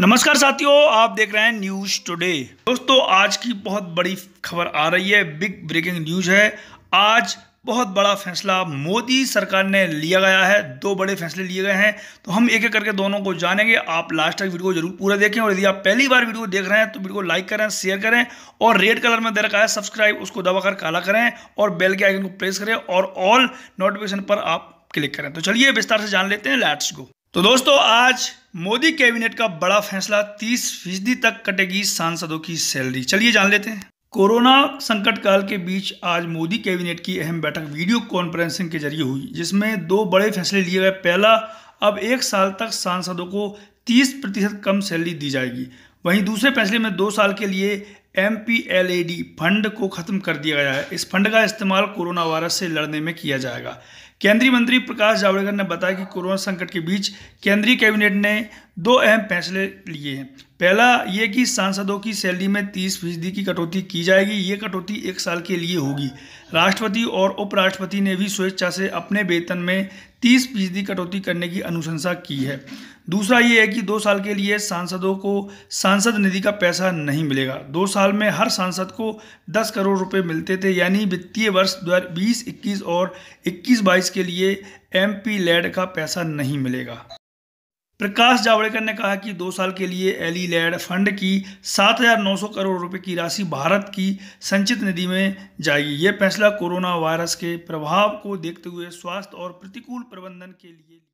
नमस्कार साथियों आप देख रहे हैं न्यूज टुडे दोस्तों आज की बहुत बड़ी खबर आ रही है बिग ब्रेकिंग न्यूज है आज बहुत बड़ा फैसला मोदी सरकार ने लिया गया है दो बड़े फैसले लिए गए हैं तो हम एक एक करके दोनों को जानेंगे आप लास्ट तक वीडियो जरूर पूरा देखें और यदि आप पहली बार वीडियो देख रहे हैं तो वीडियो लाइक करें शेयर करें और रेड कलर में दे रखा है सब्सक्राइब उसको दबाकर काला करें और बेल के आइकन को प्रेस करें और ऑल नोटिफिकेशन पर आप क्लिक करें तो चलिए विस्तार से जान लेते हैं लेट्स गो तो दोस्तों आज मोदी कैबिनेट का बड़ा फैसला 30 फीसदी तक कटेगी सांसदों की सैलरी चलिए जान लेते हैं कोरोना संकट काल के बीच आज मोदी कैबिनेट की अहम बैठक वीडियो कॉन्फ्रेंसिंग के जरिए हुई जिसमें दो बड़े फैसले लिए गए पहला अब एक साल तक सांसदों को 30 प्रतिशत कम सैलरी दी जाएगी वहीं दूसरे फैसले में दो साल के लिए एम फंड को खत्म कर दिया गया है इस फंड का इस्तेमाल कोरोना वायरस से लड़ने में किया जाएगा केंद्रीय मंत्री प्रकाश जावड़ेकर ने बताया कि कोरोना संकट के बीच केंद्रीय कैबिनेट ने दो अहम फैसले लिए हैं पहला ये कि सांसदों की सैलरी में तीस फीसदी की कटौती की जाएगी ये कटौती एक साल के लिए होगी राष्ट्रपति और उपराष्ट्रपति ने भी स्वेच्छा से अपने वेतन में तीस फीसदी कटौती करने की अनुशंसा की है दूसरा ये है कि दो साल के लिए सांसदों को सांसद निधि का पैसा नहीं मिलेगा दो साल साल में हर सांसद को 10 करोड़ रुपए मिलते थे यानी वित्तीय वर्ष 2021 और 21 बाईस के लिए एम पी लैड का पैसा नहीं मिलेगा प्रकाश जावड़ेकर ने कहा कि दो साल के लिए एली लैड e फंड की 7,900 करोड़ रुपए की राशि भारत की संचित निधि में जाएगी यह फैसला कोरोना वायरस के प्रभाव को देखते हुए स्वास्थ्य और प्रतिकूल प्रबंधन के लिए